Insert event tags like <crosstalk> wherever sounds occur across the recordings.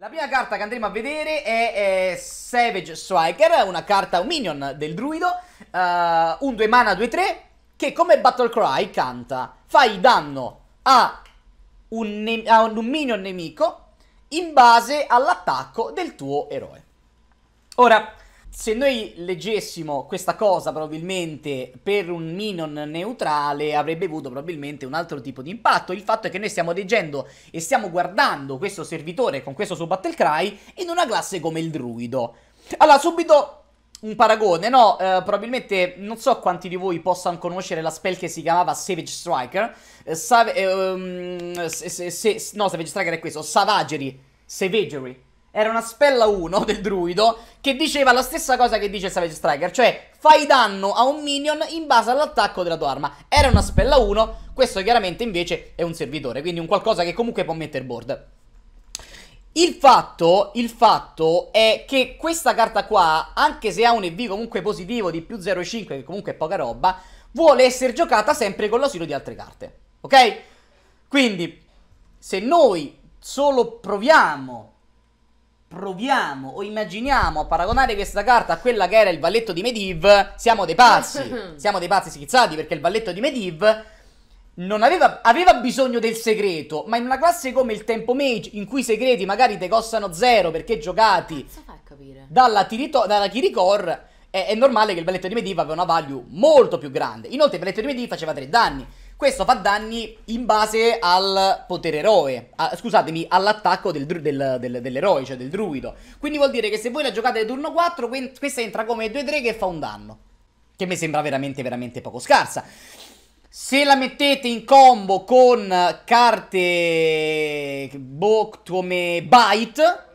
La prima carta che andremo a vedere è, è Savage Striker, una carta, un minion del druido, uh, un 2 mana 2-3, che come Battle Cry canta, fai danno a un, a un minion nemico in base all'attacco del tuo eroe. Ora, se noi leggessimo questa cosa probabilmente per un Minon neutrale avrebbe avuto probabilmente un altro tipo di impatto. Il fatto è che noi stiamo leggendo e stiamo guardando questo servitore con questo suo Battle Cry in una classe come il druido. Allora, subito un paragone, no? Eh, probabilmente non so quanti di voi possano conoscere la spell che si chiamava Savage Striker. Eh, sav- eh, se, se, se, no, Savage Striker è questo, Savagery. Savagery era una spella 1 del druido che diceva la stessa cosa che dice Savage Striker, cioè fai danno a un minion in base all'attacco della tua arma. Era una spella 1, questo chiaramente invece è un servitore, quindi un qualcosa che comunque può mettere board. Il fatto, il fatto, è che questa carta qua, anche se ha un EV comunque positivo di più 0,5, che comunque è poca roba, vuole essere giocata sempre con l'asilo di altre carte. Ok? Quindi, se noi solo proviamo proviamo o immaginiamo a paragonare questa carta a quella che era il valletto di Mediv, siamo dei pazzi. <laughs> siamo dei pazzi schizzati perché il valletto di Mediv non aveva, aveva, bisogno del segreto, ma in una classe come il Tempo Mage, in cui i segreti magari te costano zero perché giocati dalla, tirito, dalla Kirikor, è, è, normale che il balletto di Mediv aveva una value molto più grande. Inoltre il balletto di Mediv faceva tre danni. Questo fa danni in base al potere eroe, a, scusatemi, all'attacco del, del, del, dell'eroe, cioè del druido. Quindi vuol dire che se voi la giocate turno 4, questa entra come 2-3 che fa un danno. Che mi sembra veramente, veramente poco scarsa. Se la mettete in combo con carte boh, come Bite,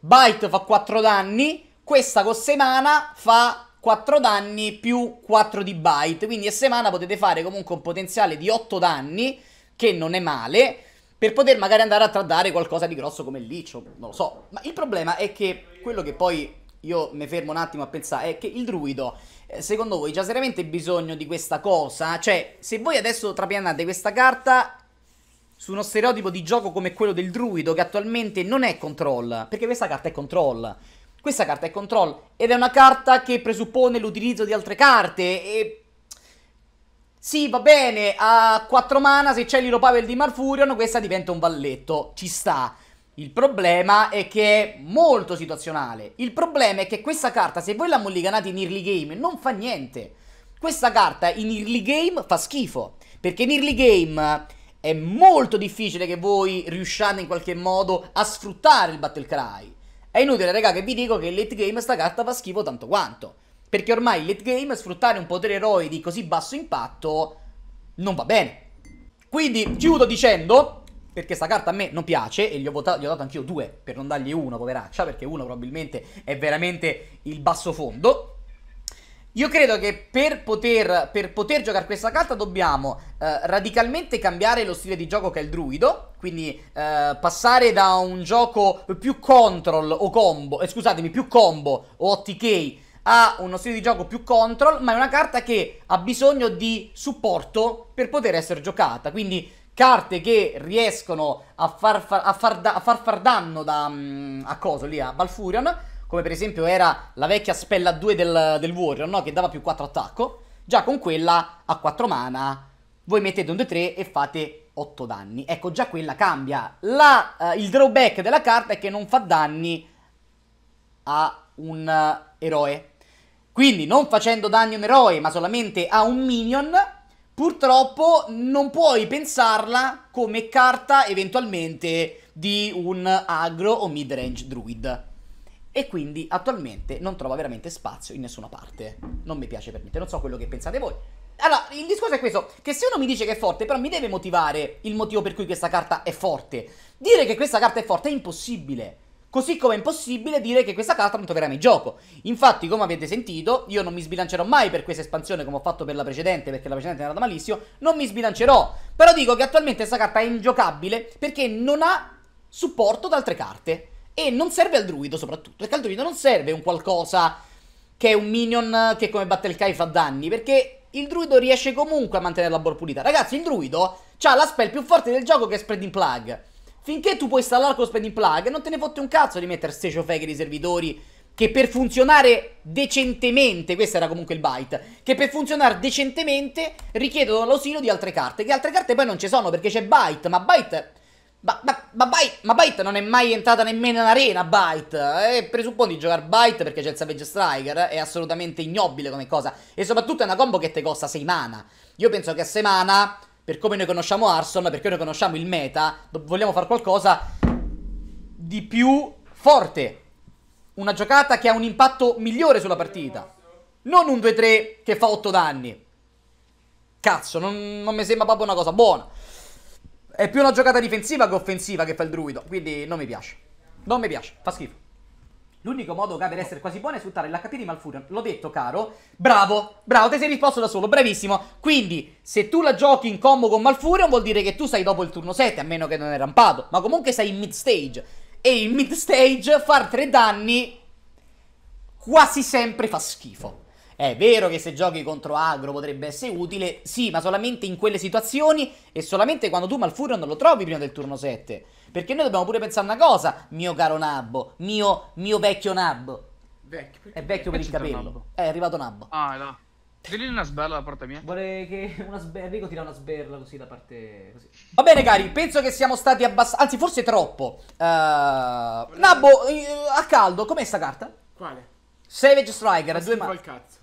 Bite fa 4 danni, questa con semana fa 4 danni più 4 di bite, quindi a semana potete fare comunque un potenziale di 8 danni, che non è male, per poter magari andare a trattare qualcosa di grosso come il liccio, non lo so. Ma il problema è che quello che poi io mi fermo un attimo a pensare è che il druido, eh, secondo voi, c'ha seriamente bisogno di questa cosa? Cioè, se voi adesso trapianate questa carta su uno stereotipo di gioco come quello del druido, che attualmente non è control, perché questa carta è control. Questa carta è control ed è una carta che presuppone l'utilizzo di altre carte e... Sì, va bene, a 4 mana se c'è l'Iropavel di Marfurion questa diventa un valletto, ci sta. Il problema è che è molto situazionale. Il problema è che questa carta, se voi la mulliganate in early game, non fa niente. Questa carta in early game fa schifo, perché in early game è molto difficile che voi riusciate in qualche modo a sfruttare il Battle Cry. È inutile, raga, che vi dico che in late game sta carta fa schifo tanto quanto. Perché ormai in late game sfruttare un potere eroe di così basso impatto non va bene. Quindi chiudo dicendo, perché sta carta a me non piace, e gli ho, votato, gli ho dato anch'io due, per non dargli uno, poveraccia, perché uno probabilmente è veramente il basso fondo. Io credo che per poter, per poter, giocare questa carta dobbiamo eh, radicalmente cambiare lo stile di gioco che è il druido, quindi eh, passare da un gioco più control o combo, eh, scusatemi, più combo o OTK a uno stile di gioco più control, ma è una carta che ha bisogno di supporto per poter essere giocata, quindi carte che riescono a far, far, a far, da, a far, far danno da, mm, a coso lì, a Valfurion come per esempio era la vecchia spella 2 del, del Warrior, no? che dava più 4 attacco, già con quella a 4 mana voi mettete un 2-3 e fate 8 danni. Ecco, già quella cambia. La, uh, il drawback della carta è che non fa danni a un uh, eroe. Quindi, non facendo danni a un eroe, ma solamente a un minion, purtroppo non puoi pensarla come carta eventualmente di un agro o midrange druid e quindi attualmente non trova veramente spazio in nessuna parte. Non mi piace per niente, non so quello che pensate voi. Allora, il discorso è questo, che se uno mi dice che è forte, però mi deve motivare il motivo per cui questa carta è forte. Dire che questa carta è forte è impossibile. Così come è impossibile dire che questa carta non troverà mai gioco. Infatti, come avete sentito, io non mi sbilancerò mai per questa espansione come ho fatto per la precedente, perché la precedente è andata malissimo, non mi sbilancerò. Però dico che attualmente questa carta è ingiocabile perché non ha supporto da altre carte. E non serve al druido soprattutto, perché al druido non serve un qualcosa che è un minion che come Battle Kai fa danni, perché il druido riesce comunque a mantenere la board pulita. Ragazzi, il druido ha la spell più forte del gioco che è Spreading Plug. Finché tu puoi installare con Spreading Plug, non te ne fotte un cazzo di mettere ste ciofeghe di servitori che per funzionare decentemente, questo era comunque il byte, che per funzionare decentemente richiedono l'ausilio di altre carte, che altre carte poi non ci sono perché c'è byte, ma byte ma, ma, ma, Byte, ma Byte non è mai entrata nemmeno in arena, Byte. E eh, presupponi di giocare Byte perché c'è il Savage Striker, eh, è assolutamente ignobile come cosa. E soprattutto è una combo che te costa 6 mana. Io penso che a 6 mana, per come noi conosciamo Arson, perché noi conosciamo il meta, vogliamo fare qualcosa di più forte. Una giocata che ha un impatto migliore sulla partita. Non un 2-3 che fa 8 danni. Cazzo, non, non mi sembra proprio una cosa buona. È più una giocata difensiva che offensiva che fa il druido, quindi non mi piace. Non mi piace, fa schifo. L'unico modo, K, per essere quasi buono è sfruttare l'HP di Malfurion. L'ho detto, caro. Bravo, bravo, te sei risposto da solo, bravissimo. Quindi, se tu la giochi in combo con Malfurion, vuol dire che tu sei dopo il turno 7, a meno che non è rampato. Ma comunque sei in mid stage. E in mid stage far tre danni quasi sempre fa schifo. È vero che se giochi contro agro potrebbe essere utile, sì, ma solamente in quelle situazioni e solamente quando tu Malfurion non lo trovi prima del turno 7. Perché noi dobbiamo pure pensare a una cosa, mio caro Nabbo, mio, mio vecchio Nabbo. Vecchio, è vecchio per il capello. È arrivato Nabbo. Ah, là. Tiri una sberla da parte mia. Vorrei che una sberla, Enrico tira una sberla così da parte. Così. Va bene, cari. Penso che siamo stati abbastanza. Anzi, forse troppo. Uh... Nabbo, uh, a caldo, com'è sta carta? Quale? Savage Striker. Ma due mani. cazzo.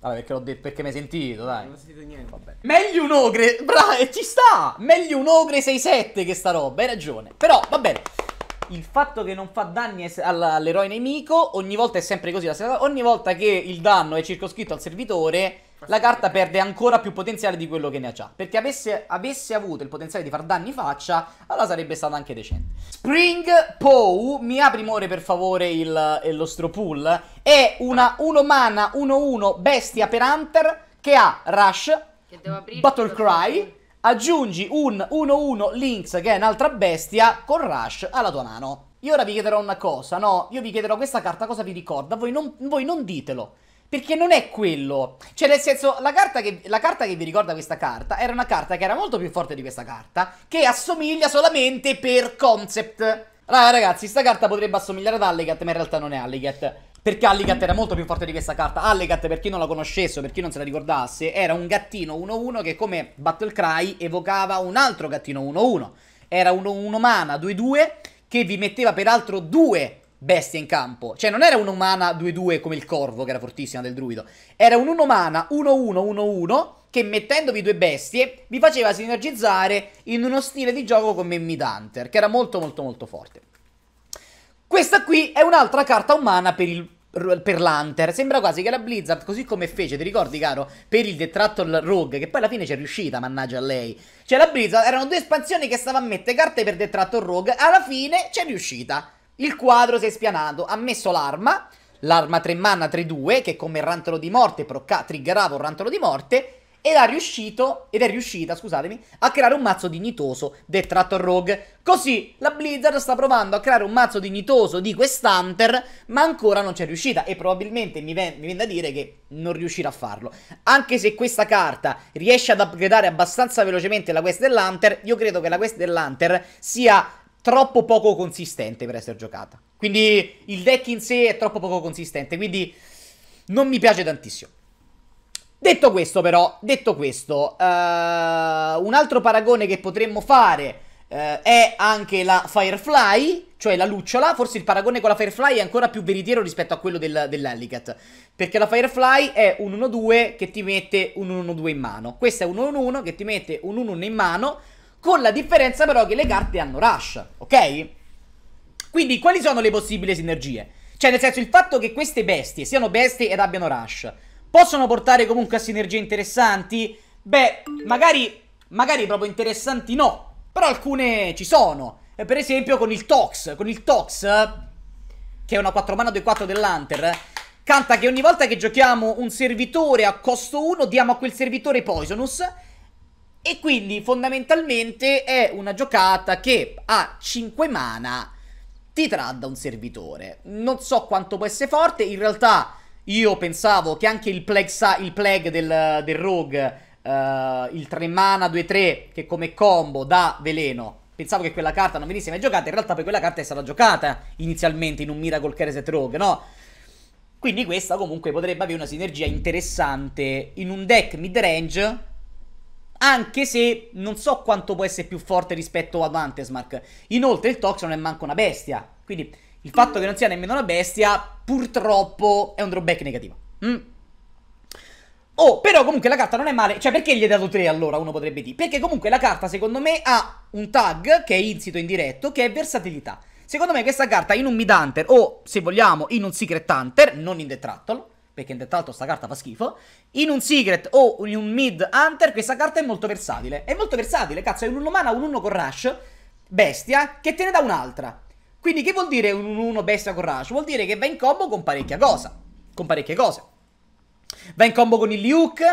Vabbè, perché l'ho detto, perché mi hai sentito, dai. Non ho sentito niente. Vabbè. Meglio un ogre, bravo, e ci sta! Meglio un ogre 6-7 che sta roba, hai ragione. Però, va bene. Il fatto che non fa danni all'eroe nemico, ogni volta è sempre così, ogni volta che il danno è circoscritto al servitore la carta perde ancora più potenziale di quello che ne ha già. Perché avesse, avesse avuto il potenziale di far danni faccia, allora sarebbe stata anche decente. Spring Pow, mi apri more per favore il, eh, il nostro pool, è una 1 mana 1-1 bestia per Hunter che ha Rush, che Battle Cry, aggiungi un 1-1 Lynx che è un'altra bestia con Rush alla tua mano. Io ora vi chiederò una cosa, no? Io vi chiederò questa carta cosa vi ricorda, voi non, voi non ditelo. Perché non è quello. Cioè, nel senso, la carta, che, la carta, che, vi ricorda questa carta era una carta che era molto più forte di questa carta, che assomiglia solamente per concept. Allora, ragazzi, questa carta potrebbe assomigliare ad Alligat, ma in realtà non è Alligat. Perché Alligat era molto più forte di questa carta. Alligat, per chi non la conoscesse o per chi non se la ricordasse, era un gattino 1-1 che come Battle Cry evocava un altro gattino 1-1. Era un 1 mana 2-2 che vi metteva peraltro due bestia in campo. Cioè, non era un'umana 2-2 come il corvo, che era fortissima del druido. Era un'umana 1-1-1-1 che mettendovi due bestie vi faceva sinergizzare in uno stile di gioco come Mid Hunter, che era molto molto molto forte. Questa qui è un'altra carta umana per il per l'Hunter. Sembra quasi che la Blizzard, così come fece, ti ricordi, caro? Per il Detractor Rogue, che poi alla fine c'è riuscita, mannaggia a lei. Cioè, la Blizzard erano due espansioni che stava a mettere carte per Detractor Rogue. Alla fine c'è riuscita. Il quadro si è spianato, ha messo l'arma, l'arma 3 mana 3-2, che come rantolo di morte procca- triggerava un rantolo di morte, ed, riuscito, ed è riuscita, scusatemi, a creare un mazzo dignitoso del Trattor Rogue. Così la Blizzard sta provando a creare un mazzo dignitoso di quest'Hunter, ma ancora non c'è riuscita e probabilmente mi, ven- mi viene da dire che non riuscirà a farlo. Anche se questa carta riesce ad upgradare abbastanza velocemente la quest dell'Hunter, io credo che la quest dell'Hunter sia troppo poco consistente per essere giocata. Quindi il deck in sé è troppo poco consistente, quindi non mi piace tantissimo. Detto questo però, detto questo, uh, un altro paragone che potremmo fare uh, è anche la Firefly, cioè la lucciola, forse il paragone con la Firefly è ancora più veritiero rispetto a quello del, dell'Allicat, perché la Firefly è un 1-2 che ti mette un 1-2 in mano, questa è un 1-1 che ti mette un 1-1 in mano, con la differenza però che le carte hanno rush, ok? Quindi quali sono le possibili sinergie? Cioè nel senso il fatto che queste bestie siano bestie ed abbiano rush possono portare comunque a sinergie interessanti? Beh, magari, magari proprio interessanti no, però alcune ci sono. Per esempio con il Tox, con il Tox, che è una 4 mana 2-4 dell'Hunter, canta che ogni volta che giochiamo un servitore a costo 1 diamo a quel servitore Poisonous e quindi fondamentalmente è una giocata che a 5 mana ti tradda un servitore. Non so quanto può essere forte, in realtà io pensavo che anche il plague, il plague del, del, rogue, uh, il 3 mana 2-3, che come combo dà veleno, pensavo che quella carta non venisse mai giocata, in realtà poi quella carta è stata giocata inizialmente in un Miracle Kereset Rogue, no? Quindi questa comunque potrebbe avere una sinergia interessante in un deck mid-range anche se non so quanto può essere più forte rispetto a Dantesmark. Inoltre il Tox non è manco una bestia, quindi il fatto che non sia nemmeno una bestia purtroppo è un drawback negativo. Mm. Oh, però comunque la carta non è male, cioè perché gli hai dato 3 allora, uno potrebbe dire? Perché comunque la carta secondo me ha un tag che è insito in diretto, che è versatilità. Secondo me questa carta in un Mid Hunter o se vogliamo in un Secret Hunter, non in detrattolo perché intanto sta carta fa schifo. In un Secret o in un Mid Hunter questa carta è molto versatile. È molto versatile, cazzo, è un 1 mana, un 1 con Rush, bestia, che te ne dà un'altra. Quindi che vuol dire un 1 bestia con Rush? Vuol dire che va in combo con parecchia cosa. Con parecchie cose. Va in combo con il Luke,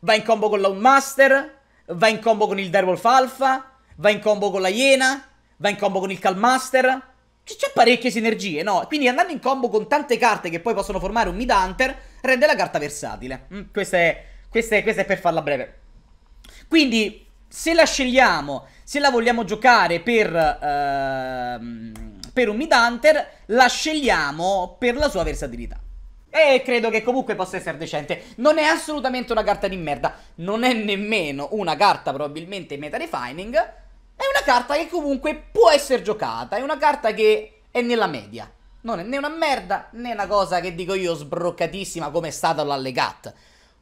va in combo con la Master, va in combo con il Derwolf Alpha, va in combo con la Iena, va in combo con il Calmaster, c'è parecchie sinergie, no? Quindi andando in combo con tante carte che poi possono formare un mid hunter, rende la carta versatile. Mm, questa, è, questa, è, questa, è, per farla breve. Quindi, se la scegliamo, se la vogliamo giocare per, ehm, per un mid hunter, la scegliamo per la sua versatilità. E credo che comunque possa essere decente. Non è assolutamente una carta di merda. Non è nemmeno una carta probabilmente meta refining. È una carta che comunque può essere giocata, è una carta che è nella media. Non è né una merda né una cosa che dico io sbroccatissima come è stata l'allegat.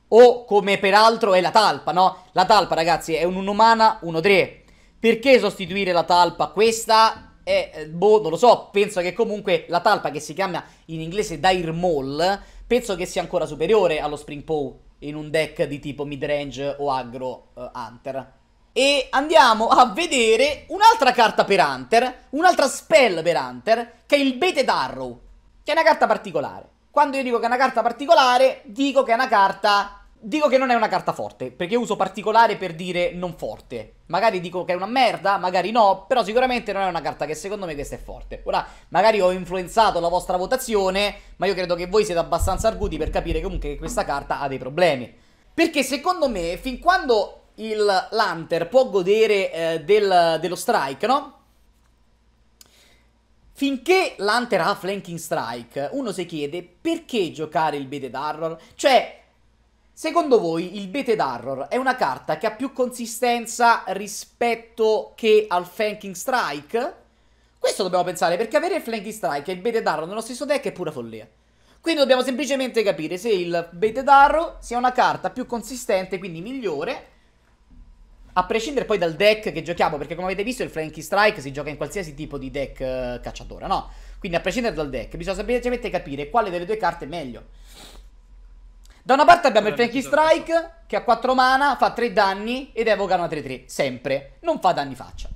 O come peraltro è la talpa, no? La talpa, ragazzi, è un 1 3 Perché sostituire la talpa a questa? È, eh, boh, non lo so, penso che comunque la talpa che si chiama in inglese Dire Maul, penso che sia ancora superiore allo Spring Poe in un deck di tipo midrange o aggro uh, eh, Hunter e andiamo a vedere un'altra carta per Hunter, un'altra spell per Hunter, che è il Bete Darrow, che è una carta particolare. Quando io dico che è una carta particolare, dico che è una carta... Dico che non è una carta forte, perché uso particolare per dire non forte. Magari dico che è una merda, magari no, però sicuramente non è una carta che secondo me questa è forte. Ora, magari ho influenzato la vostra votazione, ma io credo che voi siete abbastanza arguti per capire comunque che questa carta ha dei problemi. Perché secondo me, fin quando il Lanter può godere eh, del, dello strike, no? Finché l'Hunter ha flanking strike, uno si chiede perché giocare il Bete d'Arror? Cioè, secondo voi il Bete d'Arror è una carta che ha più consistenza rispetto che al flanking strike? Questo dobbiamo pensare, perché avere il flanking strike e il Bete d'Arror nello stesso deck è pura follia. Quindi dobbiamo semplicemente capire se il Bete d'Arror sia una carta più consistente, quindi migliore, a prescindere poi dal deck che giochiamo, perché come avete visto il Frankie Strike si gioca in qualsiasi tipo di deck uh, cacciatore, no? Quindi a prescindere dal deck, bisogna semplicemente capire quale delle due carte è meglio. Da una parte abbiamo il Frankie Strike, che ha 4 mana, fa 3 danni ed evoca una 3-3, sempre. Non fa danni faccia.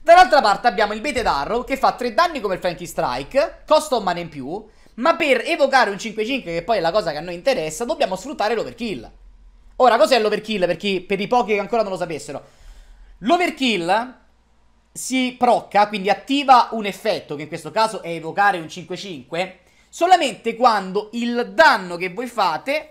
Dall'altra parte abbiamo il Bete Darrow, che fa 3 danni come il Frankie Strike, costa un mana in più, ma per evocare un 5-5, che poi è la cosa che a noi interessa, dobbiamo sfruttare l'overkill. Ora, cos'è l'overkill? Perché per i pochi che ancora non lo sapessero. L'overkill si procca, quindi attiva un effetto, che in questo caso è evocare un 5-5, solamente quando il danno che voi fate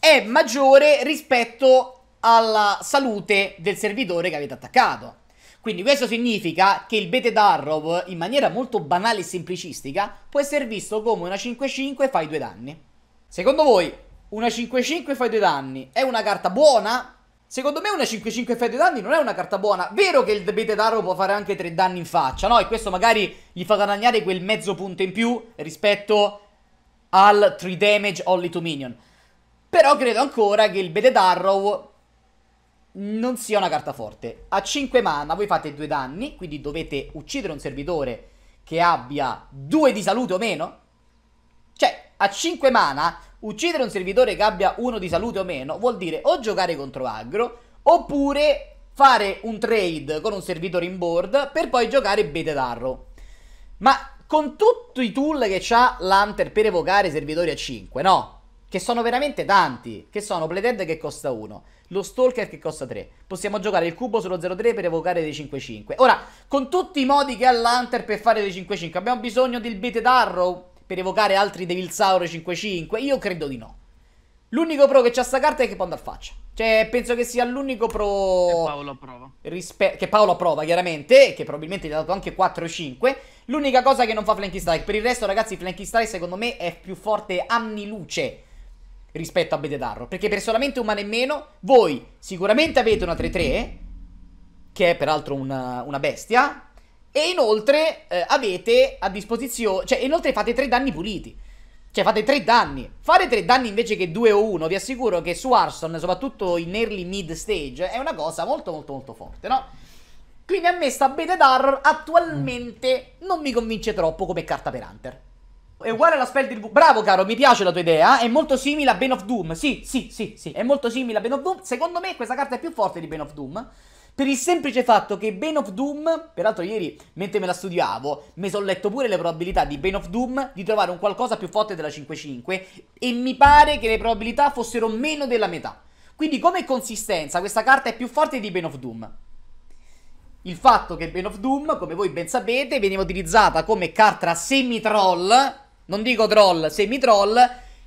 è maggiore rispetto alla salute del servitore che avete attaccato. Quindi questo significa che il Bete Darrow, in maniera molto banale e semplicistica, può essere visto come una 5-5 e fai due danni. Secondo voi, una 5-5 fai due danni è una carta buona? Secondo me una 5-5 fai due danni non è una carta buona. Vero che il Debete Taro può fare anche tre danni in faccia, no? E questo magari gli fa guadagnare quel mezzo punto in più rispetto al 3 damage only to minion. Però credo ancora che il Bedded Darrow non sia una carta forte. A 5 mana voi fate 2 danni, quindi dovete uccidere un servitore che abbia 2 di salute o meno. Cioè, a 5 mana uccidere un servitore che abbia uno di salute o meno vuol dire o giocare contro aggro oppure fare un trade con un servitore in board per poi giocare bete d'arro. Ma con tutti i tool che ha l'Hunter per evocare servitori a 5, no? Che sono veramente tanti, che sono Playdead che costa 1, lo Stalker che costa 3. Possiamo giocare il cubo sullo 0-3 per evocare dei 5-5. Ora, con tutti i modi che ha l'Hunter per fare dei 5-5, abbiamo bisogno del bete d'arrow? per evocare altri Devil Devilsaur 5-5? Io credo di no. L'unico pro che c'ha sta carta è che può andare a faccia. Cioè, penso che sia l'unico pro. Che Paolo approva. Rispe... Che Paolo approva, chiaramente. Che probabilmente gli ha dato anche 4 5. L'unica cosa che non fa Flanky Strike. Per il resto, ragazzi, Flanky Strike secondo me è più forte anni luce rispetto a Bededarro. Perché per solamente un mana in meno, voi sicuramente avete una 3-3. Che è peraltro una, una bestia. E inoltre eh, avete a disposizione. Cioè, inoltre fate tre danni puliti. Cioè, fate tre danni. Fare tre danni invece che due o uno, vi assicuro che su Arson, soprattutto in early mid stage, è una cosa molto molto molto forte, no? Quindi a me sta Beta Darror attualmente non mi convince troppo come carta per Hunter. È uguale alla spell di... Bravo caro, mi piace la tua idea. Eh? È molto simile a Bane of Doom. Sì, sì, sì, sì. È molto simile a Bane of Doom. Secondo me questa carta è più forte di Bane of Doom per il semplice fatto che Bane of Doom, peraltro ieri mentre me la studiavo, mi sono letto pure le probabilità di Bane of Doom di trovare un qualcosa più forte della 5-5 e mi pare che le probabilità fossero meno della metà. Quindi come consistenza questa carta è più forte di Bane of Doom. Il fatto che Bane of Doom, come voi ben sapete, veniva utilizzata come carta semi-troll, non dico troll, semi-troll,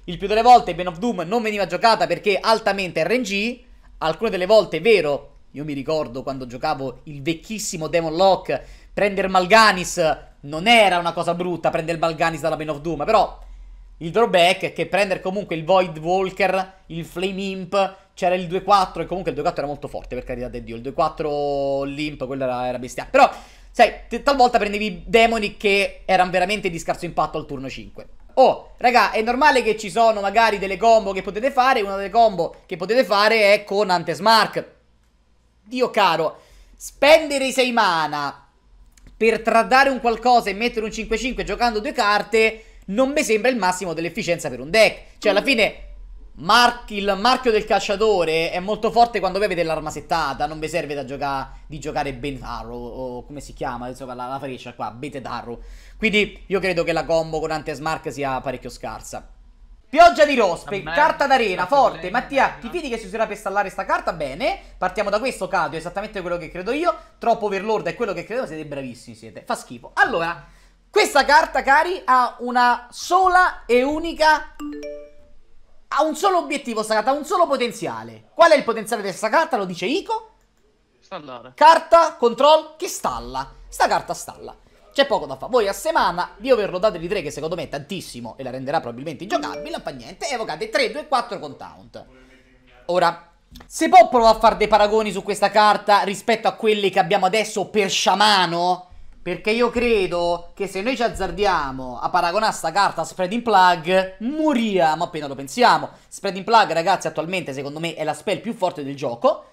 il più delle volte Bane of Doom non veniva giocata perché altamente RNG, alcune delle volte è vero io mi ricordo quando giocavo il vecchissimo Demon Lock, prendere Malganis non era una cosa brutta, prendere Malganis dalla Bane of Doom, però il drawback è che prendere comunque il Void Walker, il Flame Imp, c'era il 2-4 e comunque il 2-4 era molto forte, per carità di Dio, il 2-4 l'Imp, quello era, era bestiale, però... Sai, talvolta prendevi demoni che erano veramente di scarso impatto al turno 5. Oh, raga, è normale che ci sono magari delle combo che potete fare. Una delle combo che potete fare è con Antesmark. Dio caro, spendere i 6 mana per tradare un qualcosa e mettere un 5-5 giocando due carte non mi sembra il massimo dell'efficienza per un deck. Cioè, alla fine, mar il marchio del cacciatore è molto forte quando voi avete l'arma settata. Non vi serve da gioca di giocare Ben Arrow, o come si chiama, insomma, la, la freccia qua, Bete Arrow. Quindi, io credo che la combo con Antes Mark sia parecchio scarsa. Pioggia di Rospe, carta d'arena, forte. Mattia, ti fidi che si userà per stallare sta carta? Bene. Partiamo da questo, Cadio, esattamente quello che credo io. Troppo overlord è quello che credo, siete bravissimi, siete. Fa schifo. Allora, questa carta, cari, ha una sola e unica... Ha un solo obiettivo sta carta, ha un solo potenziale. Qual è il potenziale di questa carta? Lo dice Ico. Stallare. Carta, control, che stalla. Sta carta stalla. C'è poco da fare. Voi a semana io vi overloadate di 3 che secondo me è tantissimo e la renderà probabilmente ingiocabile, non fa niente, e evocate 3, 2, 4 con taunt. Ora, se può provare a fare dei paragoni su questa carta rispetto a quelli che abbiamo adesso per sciamano, perché io credo che se noi ci azzardiamo a paragonare sta carta a Spreading Plug, moriamo appena lo pensiamo. Spreading Plug, ragazzi, attualmente secondo me è la spell più forte del gioco.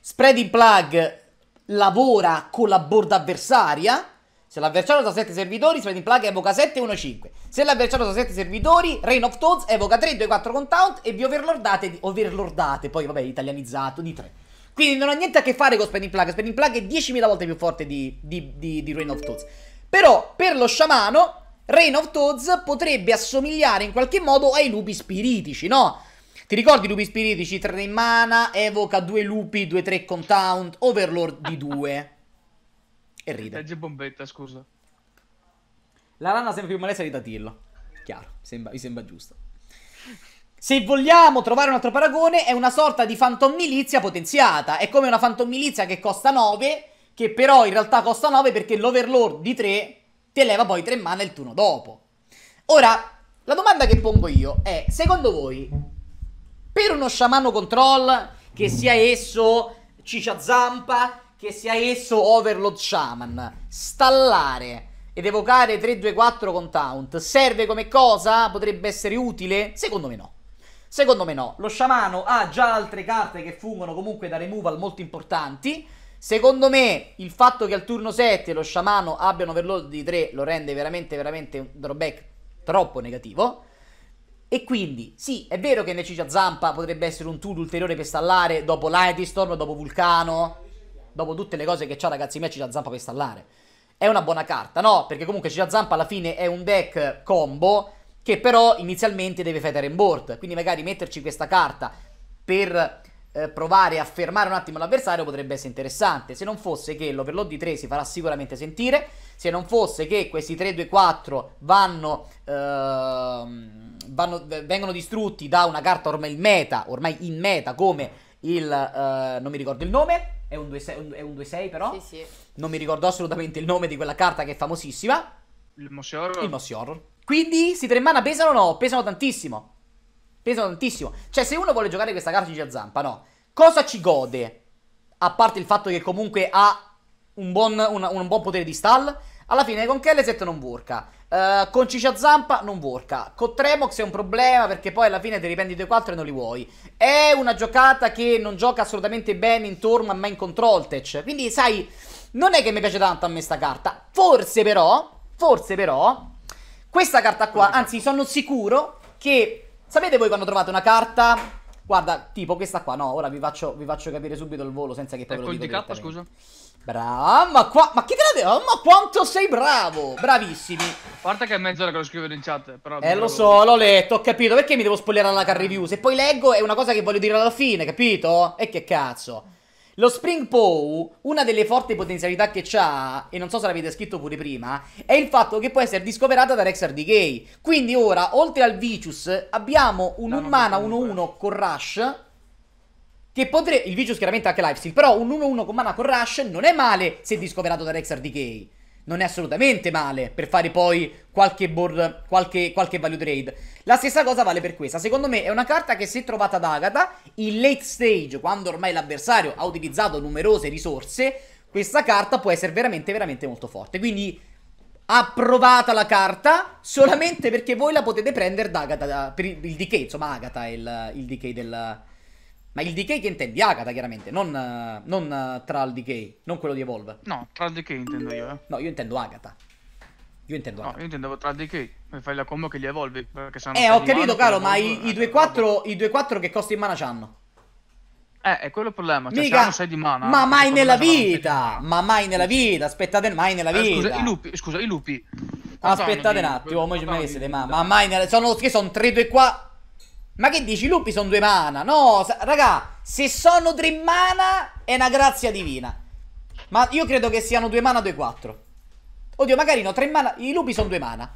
Spreading Plug lavora con la board avversaria, se l'avversario usa 7 servitori, Spreading Plague evoca 7 1 5. Se l'avversario usa 7 servitori, Rain of Toads evoca 3 2 4 con Taunt e vi overlordate, di, overlordate poi vabbè italianizzato, di 3. Quindi non ha niente a che fare con Spreading Plague. Spreading Plague è 10.000 volte più forte di, di, di, di Rain of Toads. Però per lo sciamano, Rain of Toads potrebbe assomigliare in qualche modo ai lupi spiritici, no? Ti ricordi i lupi spiritici? 3 in mana, evoca 2 lupi, 2-3 con Taunt, Overlord di 2. E ride. Legge bombetta, scusa. La rana sempre più malesa di Datillo. Chiaro, sembra, mi sembra giusto. Se vogliamo trovare un altro paragone, è una sorta di milizia potenziata. È come una milizia che costa 9, che però in realtà costa 9 perché l'overlord di 3 ti leva poi 3 mana il turno dopo. Ora, la domanda che pongo io è, secondo voi, per uno sciamano control, che sia esso Ciccia Zampa, che sia esso Overload Shaman, stallare ed evocare 3-2-4 con Taunt serve come cosa? Potrebbe essere utile? Secondo me no. Secondo me no. Lo sciamano ha già altre carte che fungono comunque da removal molto importanti. Secondo me il fatto che al turno 7 lo sciamano abbia un overload di 3 lo rende veramente, veramente un drawback troppo negativo. E quindi, sì, è vero che Necicia Zampa potrebbe essere un tool ulteriore per stallare dopo Lightstorm, dopo Vulcano, dopo tutte le cose che c'ha ragazzi miei, Ciccia Zampa per installare. È una buona carta, no? Perché comunque Ciccia Zampa alla fine è un deck combo che però inizialmente deve fighter in board, quindi magari metterci questa carta per eh, provare a fermare un attimo l'avversario potrebbe essere interessante, se non fosse che l'overload di 3 si farà sicuramente sentire, se non fosse che questi 3-2-4 vanno, ehm, vanno, vengono distrutti da una carta ormai in meta, ormai in meta come il... Uh, non mi ricordo il nome, è un 2-6 però. Sì, sì. Non mi ricordo assolutamente il nome di quella carta che è famosissima. Il Mossioron. Il Mossioron. Quindi, si tre mana pesano o no? Pesano tantissimo. Pesano tantissimo. Cioè, se uno vuole giocare questa carta di Zampa, no. Cosa ci gode? A parte il fatto che comunque ha un buon, un, un buon potere di stall alla fine con Kelleset non worka. Uh, eh, con Ciccia Zampa non worka. Con Tremox è un problema perché poi alla fine ti riprendi 2-4 e non li vuoi. È una giocata che non gioca assolutamente bene intorno a main control tech. Quindi sai, non è che mi piace tanto a me sta carta. Forse però, forse però, questa carta qua, anzi sono sicuro che... Sapete voi quando trovate una carta Guarda, tipo questa qua, no, ora vi faccio, vi faccio capire subito il volo senza che poi è ve lo dico DK, scusa? Brava, ma qua, ma chi te l'ha detto? Ma quanto sei bravo, bravissimi. A parte che è mezz'ora che lo scrivo in chat, però... Eh, lo so, l'ho letto, ho capito, perché mi devo spogliare la car review? Se poi leggo è una cosa che voglio dire alla fine, capito? E che cazzo. Lo Spring Pow, una delle forti potenzialità che ha, e non so se l'avete scritto pure prima, è il fatto che può essere discoverata da Rexar Decay. Quindi ora, oltre al Vicious, abbiamo un no, Ummana 1-1 con Rush che potrebbe. Il Vicious chiaramente ha anche lifesteal, però un 1-1 con mana con Rush non è male se discoverato da Rexar Decay. Non è assolutamente male per fare poi qualche board, qualche, qualche value trade. La stessa cosa vale per questa. Secondo me è una carta che se trovata ad Agatha, in late stage, quando ormai l'avversario ha utilizzato numerose risorse, questa carta può essere veramente, veramente molto forte. Quindi approvata la carta solamente perché voi la potete prendere da Agatha, per il, il decay, insomma Agatha è il, il decay del ma il decay che intendi Agata, chiaramente, non, uh, non uh, eh, Tral Decay, non quello di Evolve. No, tra il Decay intendo io. Eh. No, io intendo Agata. Io intendo Agata. No, io intendevo tra Tral Decay, fai la combo che li evolvi, perché se Eh, ho capito, caro, ma i, i 2-4 che costi in mana c'hanno? Eh, è quello il problema. Cioè, Mica... se di mana. Ma mai nella vita! Ma mai nella vita! Aspettate, mai nella eh, vita! Scusa, i lupi. Scusa, i lupi. Aspettate un attimo, mo ci mettete, ma, mai nella. Sono, che sono 3-2 4... Ma che dici? I lupi sono due mana. No, raga, se sono tre mana è una grazia divina. Ma io credo che siano due mana, due quattro. Oddio, magari no, tre mana. I lupi sono due mana.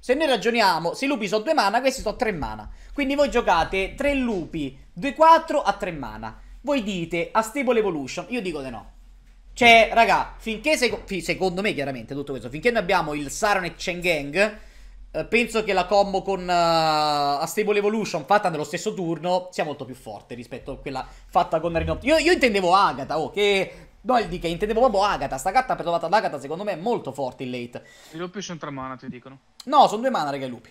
Se noi ragioniamo, se i lupi sono due mana, questi sono tre mana. Quindi voi giocate tre lupi, due quattro a tre mana. Voi dite a Stable Evolution, io dico di no. Cioè, raga, finché, seco secondo me chiaramente tutto questo, finché noi abbiamo il Saron e Chengang eh, penso che la combo con uh, a Stable Evolution fatta nello stesso turno sia molto più forte rispetto a quella fatta con Rhino. Io, io intendevo Agatha, oh, che... No, il DK, intendevo proprio Agatha. Sta carta trovata ad Agatha, secondo me, è molto forte in late. I lupi sono tre mana, ti dicono. No, sono due mana, raga, i lupi.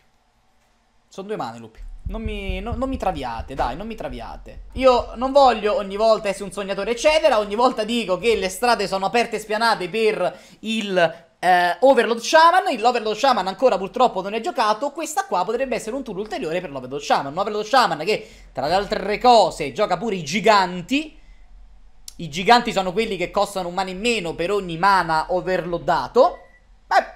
Sono due mana, i lupi. Non mi, no, non mi, traviate, dai, non mi traviate. Io non voglio ogni volta essere un sognatore, eccetera. Ogni volta dico che le strade sono aperte e spianate per il eh, Overlord Shaman, l'Overload Shaman ancora purtroppo non è giocato, questa qua potrebbe essere un tool ulteriore per l'Overload Shaman, un Overload Shaman che tra le altre cose gioca pure i giganti, i giganti sono quelli che costano un mana in meno per ogni mana overloadato, beh,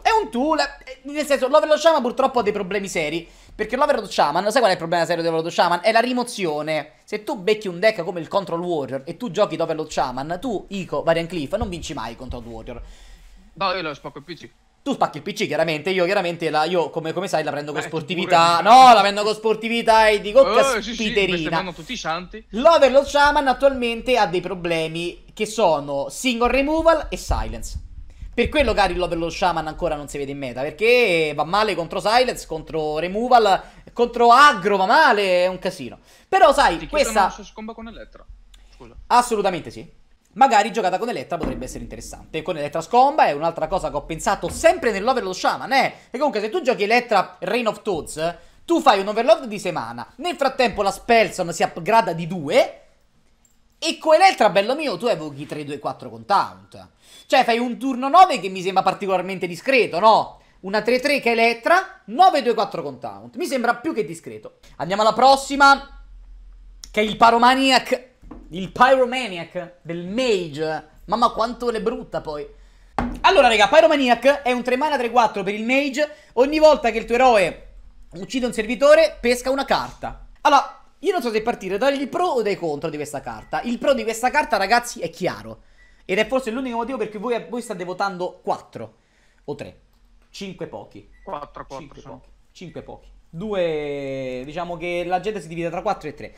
è un tool, eh, nel senso l'Overload Shaman purtroppo ha dei problemi seri, perché l'Overload Shaman, sai qual è il problema serio dell'Overlord Shaman? È la rimozione, se tu becchi un deck come il Control Warrior e tu giochi l'Overload Shaman, tu, Ico, Varian Cliff, non vinci mai il Control Warrior, No, io lo spacco il PC. Tu spacchi il PC, chiaramente. Io, chiaramente, la, io, come, come, sai, la prendo Beh, con eh, sportività. No, la prendo con sportività e dico oh, caspiterina. Sì, sì, tutti santi. L'Overlord Shaman attualmente ha dei problemi che sono single removal e silence. Per quello, cari, l'Overlord Shaman ancora non si vede in meta. Perché va male contro silence, contro removal, contro aggro va male. È un casino. Però, sai, Ti questa. Se scomba con Elettra. Scusa. Assolutamente sì. Magari giocata con Elettra potrebbe essere interessante. Con Elettra scomba è un'altra cosa che ho pensato sempre nell'over shaman, eh. E comunque se tu giochi Elettra Reign of Toads, tu fai un overload di semana. Nel frattempo la Spellson si upgrada di 2. E con Elettra, bello mio, tu evochi 3-2-4 con Taunt. Cioè fai un turno 9 che mi sembra particolarmente discreto, no? Una 3-3 che è Elettra, 9-2-4 con Taunt. Mi sembra più che discreto. Andiamo alla prossima, che è il Paromaniac il Pyromaniac del Mage. Mamma quanto è brutta poi. Allora, raga, Pyromaniac è un 3 mana 3-4 per il Mage. Ogni volta che il tuo eroe uccide un servitore, pesca una carta. Allora, io non so se partire dal pro o dai contro di questa carta. Il pro di questa carta, ragazzi, è chiaro. Ed è forse l'unico motivo perché voi, voi, state votando 4 o 3. 5 pochi. 4, 4 5 sono. pochi. 5 pochi. 2 diciamo che la gente si divide tra 4 e 3.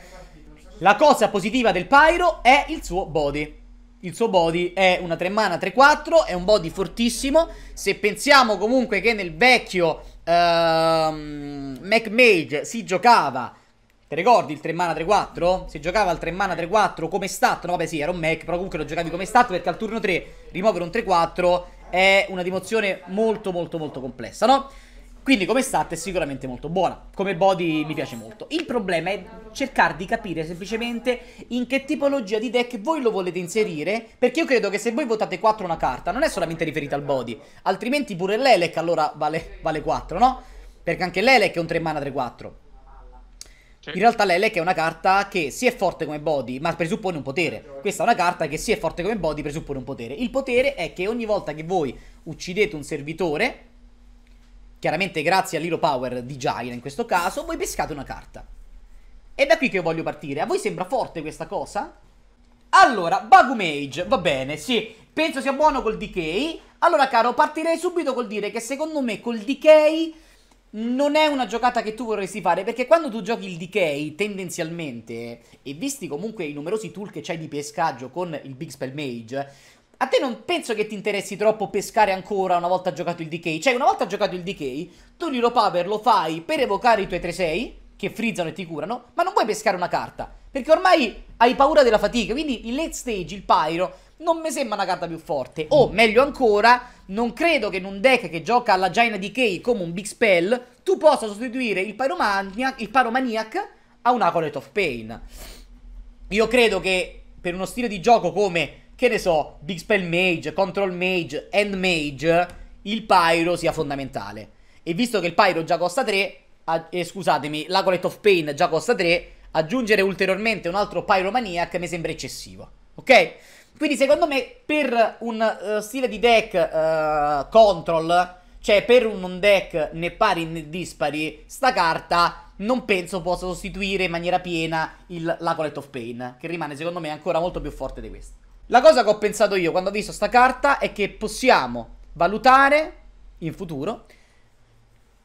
La cosa positiva del Pyro è il suo body. Il suo body è una 3 mana 3-4, è un body fortissimo. Se pensiamo comunque che nel vecchio ehm, MacMage si giocava Ti ricordi il 3 mana 3-4? Si giocava il 3 mana 3-4 come stat No vabbè sì era un Mac però comunque lo giocavi come stat Perché al turno 3 rimuovere un 3-4 è una dimozione molto molto molto complessa no? Quindi come stat è sicuramente molto buona, come body mi piace molto. Il problema è cercare di capire semplicemente in che tipologia di deck voi lo volete inserire, perché io credo che se voi votate 4 una carta non è solamente riferita al body, altrimenti pure l'Elec allora vale, vale 4, no? Perché anche l'Elec è un 3 mana 3-4. In realtà l'Elec è una carta che si è forte come body, ma presuppone un potere. Questa è una carta che si è forte come body, presuppone un potere. Il potere è che ogni volta che voi uccidete un servitore, chiaramente grazie all'Hero Power di Jaina in questo caso, voi pescate una carta. È da qui che voglio partire. A voi sembra forte questa cosa? Allora, Bagumage, va bene, sì, penso sia buono col Decay. Allora, caro, partirei subito col dire che secondo me col Decay non è una giocata che tu vorresti fare, perché quando tu giochi il Decay, tendenzialmente, e visti comunque i numerosi tool che c'hai di pescaggio con il Big Spell Mage, a te non penso che ti interessi troppo pescare ancora una volta giocato il DK. Cioè, una volta giocato il DK, tu l'Hero Power lo fai per evocare i tuoi 3-6, che frizzano e ti curano, ma non puoi pescare una carta. Perché ormai hai paura della fatica, quindi il late stage, il Pyro, non mi sembra una carta più forte. O, meglio ancora, non credo che in un deck che gioca alla Jaina DK come un Big Spell, tu possa sostituire il Pyromaniac, il Pyromaniac a un Acolet of Pain. Io credo che per uno stile di gioco come che ne so, Big Spell Mage, Control Mage, End Mage, il Pyro sia fondamentale. E visto che il Pyro già costa 3, eh, scusatemi, l'Acolet of Pain già costa 3, aggiungere ulteriormente un altro Pyromaniac mi sembra eccessivo, ok? Quindi secondo me per un uh, stile di deck uh, control, cioè per un deck né pari né dispari, sta carta non penso possa sostituire in maniera piena il Lacolet of Pain, che rimane secondo me ancora molto più forte di questo. La cosa che ho pensato io quando ho visto sta carta è che possiamo valutare in futuro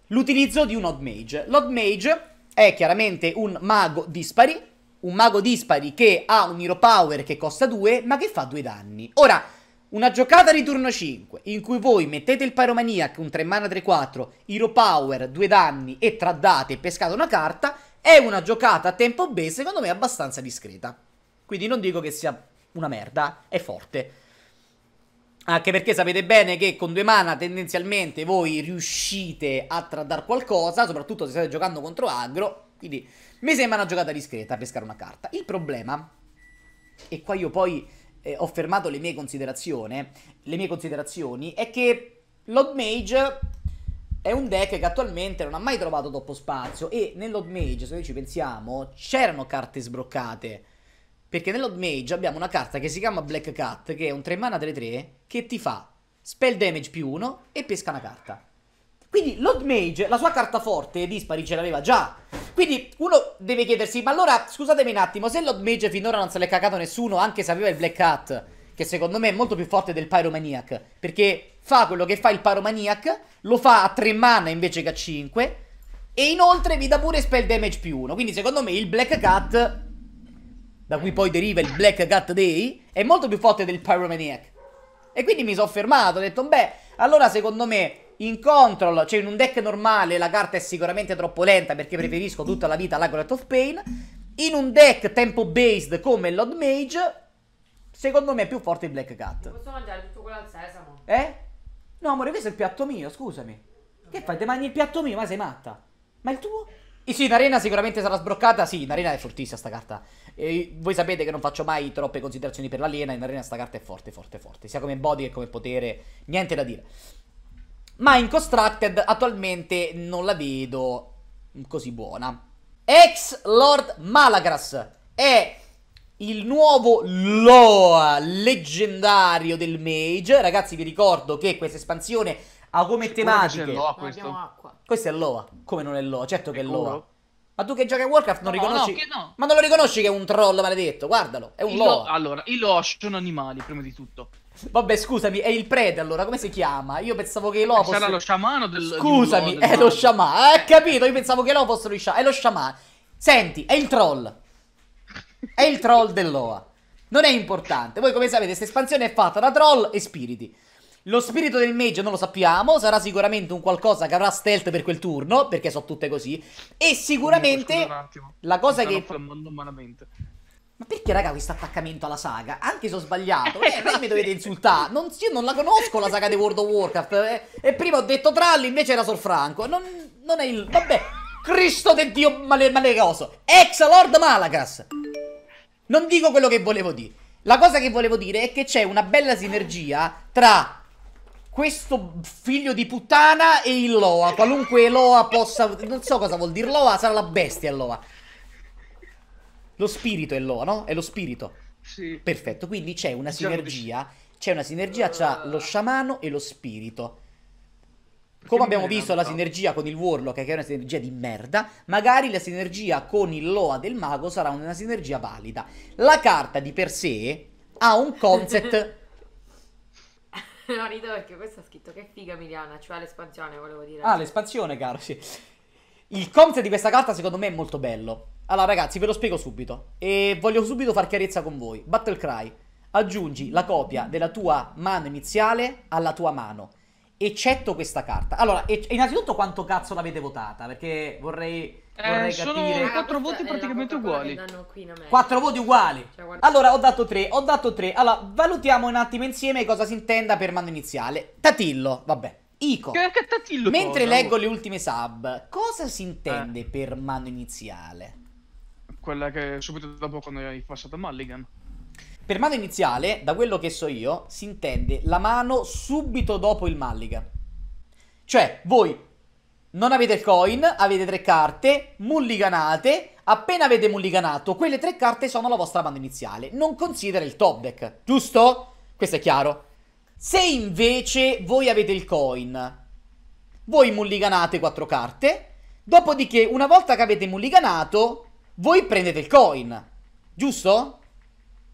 l'utilizzo di un odd mage. L'odd mage è chiaramente un mago dispari, un mago dispari che ha un hero power che costa 2 ma che fa 2 danni. Ora, una giocata di turno 5 in cui voi mettete il Pyromaniac, un 3 mana 3-4, hero power, 2 danni e traddate e pescate una carta è una giocata a tempo B secondo me abbastanza discreta. Quindi non dico che sia una merda, è forte. Anche perché sapete bene che con due mana tendenzialmente voi riuscite a tradar qualcosa, soprattutto se state giocando contro agro. quindi mi sembra una giocata discreta a pescare una carta. Il problema, e qua io poi eh, ho fermato le mie, le mie considerazioni, è che Lord Mage è un deck che attualmente non ha mai trovato troppo spazio e nell'Odd Mage, se noi ci pensiamo, c'erano carte sbroccate perché nell'Odd Mage abbiamo una carta che si chiama Black Cat, che è un 3 mana 3-3, che ti fa spell damage più 1 e pesca una carta. Quindi Lord Mage, la sua carta forte, Dispari ce l'aveva già. Quindi uno deve chiedersi, ma allora scusatemi un attimo, se Lord Mage finora non se l'è cagato nessuno, anche se aveva il Black Cat, che secondo me è molto più forte del Pyromaniac, perché fa quello che fa il Pyromaniac, lo fa a 3 mana invece che a 5, e inoltre vi dà pure spell damage più 1. Quindi secondo me il Black Cat da cui poi deriva il Black Cat Day, è molto più forte del Pyromaniac. E quindi mi sono fermato, ho detto, beh, allora secondo me in control, cioè in un deck normale la carta è sicuramente troppo lenta perché preferisco tutta la vita l'Agoret of Pain. In un deck tempo based come Lord Mage, secondo me è più forte il Black Cat. Posso mangiare tutto quello al sesamo? Eh? No amore, questo è il piatto mio, scusami. Okay. Che fai? te mangi il piatto mio, ma sei matta. Ma il tuo? E sì, in arena sicuramente sarà sbroccata. Sì, in arena è fortissima sta carta. E voi sapete che non faccio mai troppe considerazioni per l'aliena. In arena sta carta è forte, forte, forte. Sia come body che come potere. Niente da dire. Ma in Constructed attualmente non la vedo così buona. Ex Lord Malagras è il nuovo Loa leggendario del Mage. Ragazzi, vi ricordo che questa espansione ha come tematiche. Questo? questo? è Loa. Come non è Loa? Certo che è Loa. Ma tu che giochi a Warcraft non no, riconosci? No, no. Ma non lo riconosci che è un troll maledetto? Guardalo, è un lo... Allora, i Loa sono animali, prima di tutto. Vabbè, scusami, è il prete allora, come si chiama? Io pensavo che i Loa eh, fossero... Sarà lo sciamano del... Scusami, del è lo sciamano. Eh, capito, io pensavo che i Loa fossero i sciamano. È lo sciamano. Senti, è il troll. È il troll dell'Oa. Non è importante. Voi come sapete, questa espansione è fatta da troll e spiriti. Lo spirito del mage non lo sappiamo, sarà sicuramente un qualcosa che avrà stealth per quel turno, perché so tutte così. E sicuramente la cosa che... Ma perché, raga, questo attaccamento alla saga? Anche se ho sbagliato, <laughs> eh, non mi dovete insultare. Non, io non la conosco la saga di World of Warcraft. Eh. E prima ho detto Tralli, invece era Sor Franco. Non, non è il. Vabbè, Cristo del Dio male, malecoso. Ex Lord Malagas. Non dico quello che volevo dire. La cosa che volevo dire è che c'è una bella sinergia tra questo figlio di puttana e il Loa. Qualunque Loa possa. Non so cosa vuol dire Loa, sarà la bestia Loa. Lo spirito è Loa, no? È lo spirito. Sì. Perfetto, quindi c'è una diciamo sinergia. C'è una sinergia tra ah. lo sciamano e lo spirito. Come abbiamo visto la sinergia con il Warlock, che è una sinergia di merda, magari la sinergia con il Loa del mago sarà una sinergia valida. La carta di per sé ha un concept <laughs> <laughs> no, rido perché questo ha scritto che figa Emiliana, cioè l'espansione volevo dire. Ah, l'espansione, caro, sì. Il concept di questa carta secondo me è molto bello. Allora ragazzi, ve lo spiego subito e voglio subito far chiarezza con voi. Battle Cry. Aggiungi la copia della tua mano iniziale alla tua mano eccetto questa carta. Allora, e- innanzitutto quanto cazzo l'avete votata? Perché vorrei, eh, vorrei sono capire... quattro voti praticamente uguali. Quattro voti uguali. Cioè, allora, ho dato tre, ho dato tre. Allora, valutiamo un attimo insieme cosa si intenda per mano iniziale. Tatillo, vabbè. Ico. Che, che tatillo Mentre cosa? leggo le ultime sub, cosa si intende eh. per mano iniziale? Quella che subito dopo quando hai passato a Mulligan. Per mano iniziale, da quello che so io, si intende la mano subito dopo il Malliga. Cioè, voi non avete il coin, avete tre carte, mulliganate, appena avete mulliganato, quelle tre carte sono la vostra mano iniziale. Non considera il top deck, giusto? Questo è chiaro. Se invece voi avete il coin, voi mulliganate quattro carte, dopodiché una volta che avete mulliganato, voi prendete il coin, giusto?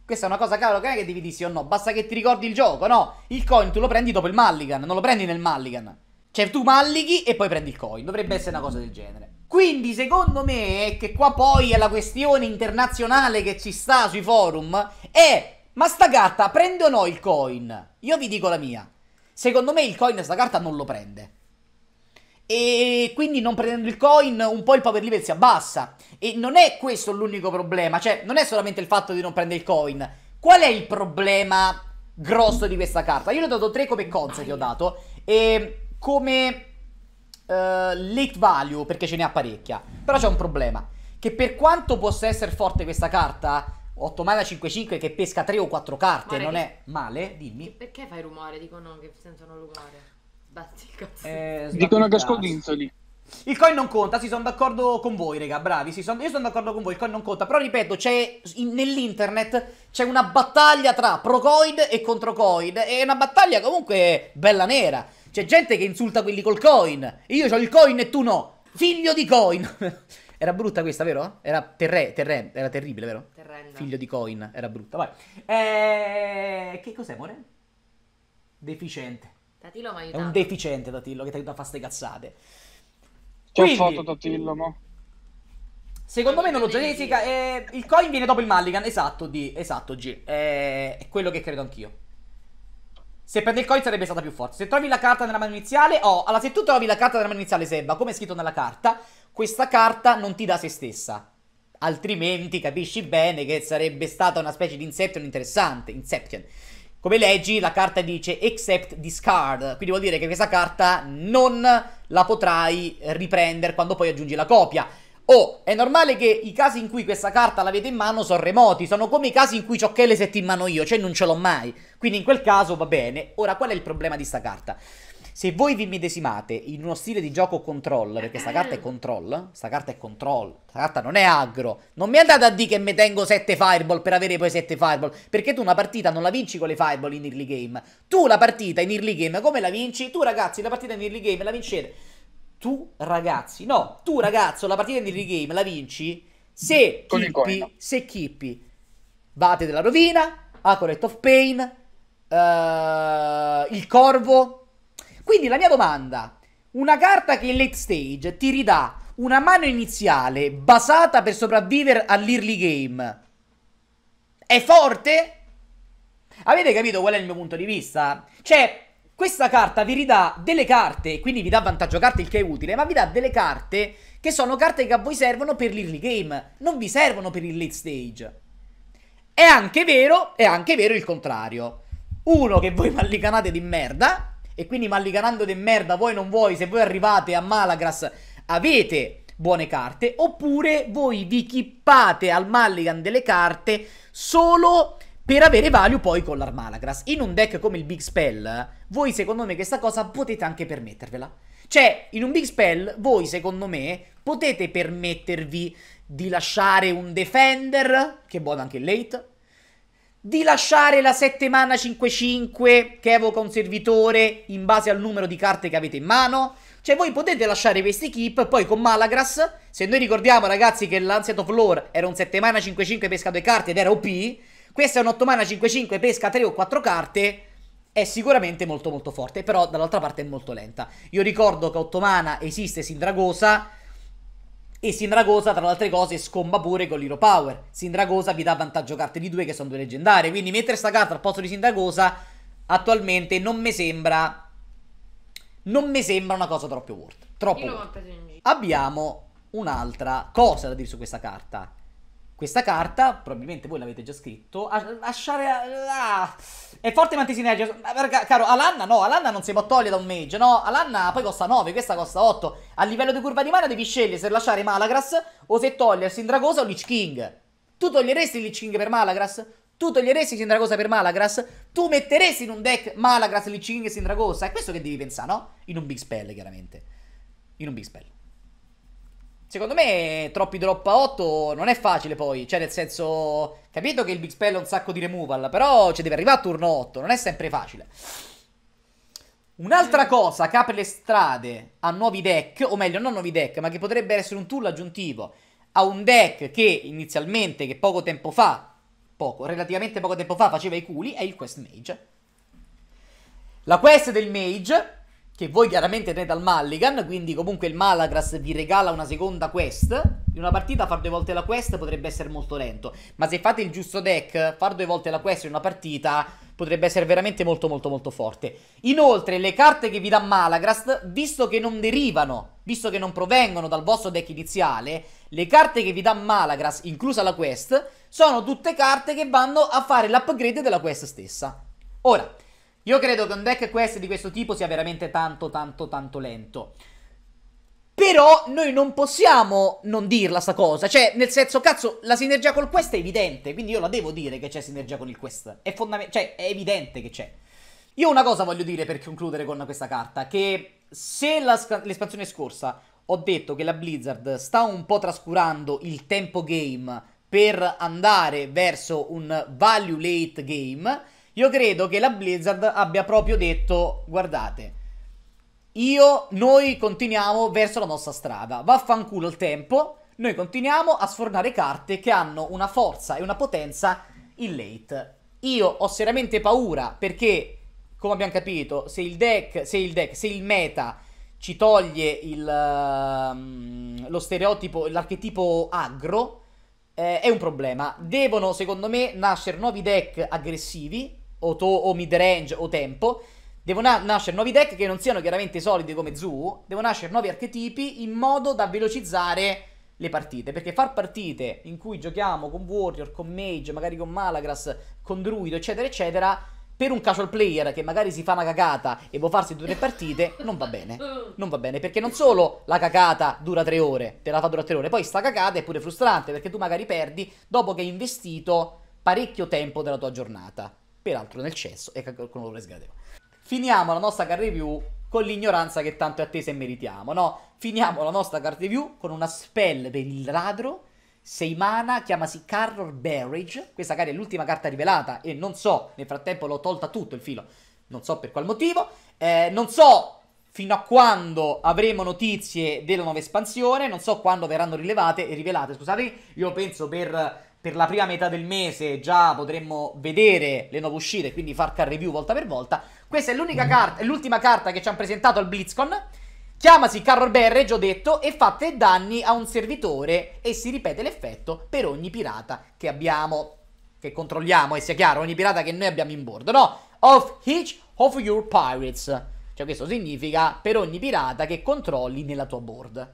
Questa è una cosa, cavolo, che non è che devi dire sì o no, basta che ti ricordi il gioco, no? Il coin tu lo prendi dopo il mulligan, non lo prendi nel mulligan. Cioè tu mallighi e poi prendi il coin, dovrebbe essere una cosa del genere. Quindi secondo me, che qua poi è la questione internazionale che ci sta sui forum, è... Ma sta carta prende o no il coin? Io vi dico la mia. Secondo me il coin sta carta non lo prende e quindi non prendendo il coin un po' il power level si abbassa. E non è questo l'unico problema, cioè non è solamente il fatto di non prendere il coin. Qual è il problema grosso di questa carta? Io le ho dato 3 come concept, ti ho dato, e come uh, late value, perché ce n'è a parecchia. Però c'è un problema, che per quanto possa essere forte questa carta... 8 mana 5-5 che pesca 3 o 4 carte, Guarda non è male, dimmi. Perché fai rumore? Dicono che sentono rumore. Batti il cazzo. Eh, Dicono che scodinzoli. Il coin non conta, si sono d'accordo con voi, raga, bravi. Son... io sono d'accordo con voi, il coin non conta. Però ripeto, c'è nell'internet c'è una battaglia tra pro-coin e contro-coin. È una battaglia comunque bella nera. C'è gente che insulta quelli col coin. Io ho il coin e tu no. Figlio di coin. <laughs> era brutta questa, vero? Era, terre, terre, era terribile, vero? Terrenda. Figlio di coin, era brutta. Vai. Eh, che cos'è, amore? Deficiente. Tatillo mi ha aiutato. È un deficiente Tatillo che ti aiuta a fare ste cazzate. Quindi, foto Tatillo, mo. Secondo me non lo genesica. Eh, il coin viene dopo il Mulligan. Esatto, D. Esatto, G. Eh, è quello che credo anch'io. Se prende il coin sarebbe stata più forte. Se trovi la carta nella mano iniziale. Oh, allora se tu trovi la carta nella mano iniziale, Seba, come è scritto nella carta, questa carta non ti dà se stessa. Altrimenti capisci bene che sarebbe stata una specie di Inception interessante. Inception. Come leggi, la carta dice except discard, quindi vuol dire che questa carta non la potrai riprendere quando poi aggiungi la copia. Oh, è normale che i casi in cui questa carta l'avete in mano sono remoti, sono come i casi in cui ciò che le sette in mano io, cioè non ce l'ho mai. Quindi in quel caso va bene. Ora, qual è il problema di sta carta? Se voi vi medesimate in uno stile di gioco control, perché sta carta è control, sta carta è control, sta carta non è aggro, non mi andate a dire che mi tengo 7 fireball per avere poi 7 fireball, perché tu una partita non la vinci con le fireball in early game. Tu la partita in early game come la vinci? Tu ragazzi la partita in early game la vincete. Tu ragazzi, no, tu ragazzo la partita in early game la vinci se con kippi, se kippi, vate della rovina, Acolet of Pain, uh, il corvo, quindi la mia domanda, una carta che in late stage ti ridà una mano iniziale basata per sopravvivere all'early game, è forte? Avete capito qual è il mio punto di vista? Cioè, questa carta vi ridà delle carte, quindi vi dà vantaggio carte, il che è utile, ma vi dà delle carte che sono carte che a voi servono per l'early game, non vi servono per il late stage. È anche vero, è anche vero il contrario. Uno che voi mallicanate di merda, e quindi malliganando de merda, voi non vuoi se voi arrivate a Malagras avete buone carte, oppure voi vi chippate al Mulligan delle carte solo per avere value poi con l'Armalagras. In un deck come il Big Spell, voi secondo me questa cosa potete anche permettervela. Cioè, in un Big Spell, voi secondo me potete permettervi di lasciare un Defender, che è buono anche il late, di lasciare la 7 mana 5-5 che evoca un servitore in base al numero di carte che avete in mano. Cioè voi potete lasciare questi keep, poi con Malagras, se noi ricordiamo ragazzi che l'Ancient of Lore era un 7 mana 5-5 pesca 2 carte ed era OP, questa è un 8 mana 5-5 pesca 3 o 4 carte, è sicuramente molto molto forte, però dall'altra parte è molto lenta. Io ricordo che 8 mana esiste Sindragosa, e Sindragosa, tra le altre cose, scomba pure con l'Hero Power. Sindragosa vi dà vantaggio carte di due che sono due leggendarie. Quindi mettere sta carta al posto di Sindragosa attualmente non mi sembra. Non mi sembra una cosa troppo worth. Troppo worth. Abbiamo un'altra cosa da dire su questa carta questa carta, probabilmente voi l'avete già scritto, lasciare... Ah, è forte mantisinergia, caro, Alanna no, Alanna non si può togliere da un mage, no, Alanna poi costa 9, questa costa 8. A livello di curva di mana devi scegliere se lasciare Malagras o se togliersi Indragosa o Lich King. Tu toglieresti Lich King per Malagras? Tu toglieresti Sindragosa per Malagras? Tu metteresti in un deck Malagras, Lich King e Sindragosa? È questo che devi pensare, no? In un big spell, chiaramente. In un big spell. Secondo me troppi drop a 8 non è facile poi, cioè nel senso, capito che il Big Spell ha un sacco di removal, però ci deve arrivare a turno 8, non è sempre facile. Un'altra mm. cosa che apre le strade a nuovi deck, o meglio non nuovi deck, ma che potrebbe essere un tool aggiuntivo a un deck che inizialmente, che poco tempo fa, poco, relativamente poco tempo fa faceva i culi, è il Quest Mage. La quest del Mage che voi chiaramente tenete al Mulligan, quindi comunque il Malagras vi regala una seconda quest. In una partita far due volte la quest potrebbe essere molto lento, ma se fate il giusto deck, far due volte la quest in una partita potrebbe essere veramente molto molto molto forte. Inoltre le carte che vi dà Malagras, visto che non derivano, visto che non provengono dal vostro deck iniziale, le carte che vi dà Malagras, inclusa la quest, sono tutte carte che vanno a fare l'upgrade della quest stessa. Ora, io credo che un deck quest di questo tipo sia veramente tanto, tanto, tanto lento. Però noi non possiamo non dirla sta cosa, cioè nel senso cazzo la sinergia col quest è evidente, quindi io la devo dire che c'è sinergia con il quest, è fondamentale, cioè è evidente che c'è. Io una cosa voglio dire per concludere con questa carta, che se l'espansione scorsa ho detto che la Blizzard sta un po' trascurando il tempo game per andare verso un value late game, io credo che la Blizzard abbia proprio detto, guardate, io, noi continuiamo verso la nostra strada, vaffanculo il tempo, noi continuiamo a sfornare carte che hanno una forza e una potenza in late. Io ho seriamente paura perché, come abbiamo capito, se il deck, se il, deck, se il meta ci toglie il, um, lo stereotipo, l'archetipo aggro, eh, è un problema. Devono, secondo me, nascere nuovi deck aggressivi o, to- o midrange o tempo. Devono nascere nuovi deck che non siano chiaramente solidi come Zoo, devono nascere nuovi archetipi in modo da velocizzare le partite. Perché far partite in cui giochiamo con Warrior, con Mage, magari con Malagras, con Druido, eccetera, eccetera, per un casual player che magari si fa una cagata e può farsi due o tre partite, non va bene. Non va bene perché non solo la cagata dura tre ore, te la fa durare tre ore, poi sta cagata è pure frustrante perché tu magari perdi dopo che hai investito parecchio tempo della tua giornata peraltro nel cesso e qualcuno lo sgradevole. Finiamo la nostra car review con l'ignoranza che tanto è attesa e meritiamo, no? Finiamo la nostra car review con una spell per il ladro, 6 mana, chiamasi Carror Barrage, questa cara è l'ultima carta rivelata e non so, nel frattempo l'ho tolta tutto il filo, non so per qual motivo, eh, non so fino a quando avremo notizie della nuova espansione, non so quando verranno rilevate rivelate, scusate, io penso per per la prima metà del mese già potremmo vedere le nuove uscite, quindi far car review volta per volta. Questa è l'unica mm. carta, l'ultima carta che ci hanno presentato al BlizzCon. Chiamasi Carro Barrage, ho detto, e fa tre danni a un servitore e si ripete l'effetto per ogni pirata che abbiamo, che controlliamo, e sia chiaro, ogni pirata che noi abbiamo in bordo, no? Of each of your pirates. Cioè questo significa per ogni pirata che controlli nella tua board.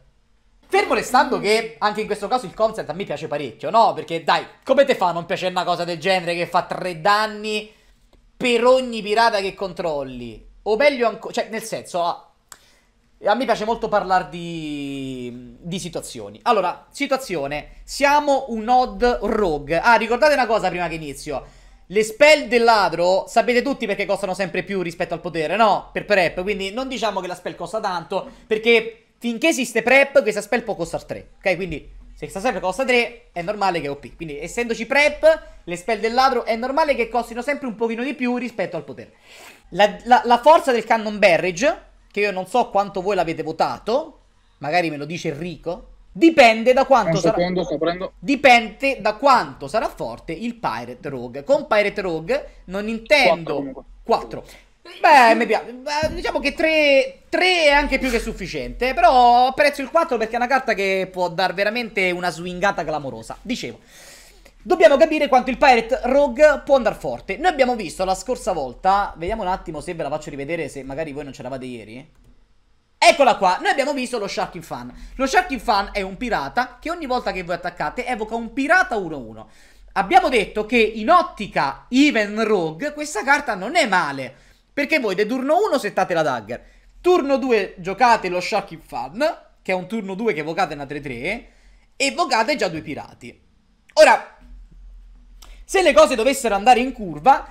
Fermo restando che anche in questo caso il concept a me piace parecchio, no? Perché dai, come te fa a non piacere una cosa del genere che fa tre danni per ogni pirata che controlli? O meglio ancora, cioè nel senso, a, ah, a me piace molto parlare di, di situazioni. Allora, situazione, siamo un odd rogue. Ah, ricordate una cosa prima che inizio. Le spell del ladro sapete tutti perché costano sempre più rispetto al potere, no? Per prep, quindi non diciamo che la spell costa tanto perché finché esiste prep, questa spell può costare 3. Ok, quindi se questa spell costa 3, è normale che è OP. Quindi essendoci prep, le spell del ladro è normale che costino sempre un pochino di più rispetto al potere. La, la, la forza del cannon barrage, che io non so quanto voi l'avete votato, magari me lo dice Enrico, Dipende da, secondo, sarà... dipende da quanto sarà forte il Pirate Rogue. Con Pirate Rogue non intendo 4. 4. Beh, mi piace. Diciamo che 3, è anche più che sufficiente. Però apprezzo il 4 perché è una carta che può dar veramente una swingata clamorosa. Dicevo. Dobbiamo capire quanto il Pirate Rogue può andare forte. Noi abbiamo visto la scorsa volta, vediamo un attimo se ve la faccio rivedere, se magari voi non ce l'avate ieri. Eccola qua, noi abbiamo visto lo Sharking Fan. Lo Sharking Fan è un pirata che ogni volta che voi attaccate evoca un pirata 1-1. Abbiamo detto che in ottica Even Rogue questa carta non è male. Perché voi da turno 1 settate la dagger, turno 2 giocate lo Shocking Fan, che è un turno 2 che evocate una 3-3, e evocate già due pirati. Ora, se le cose dovessero andare in curva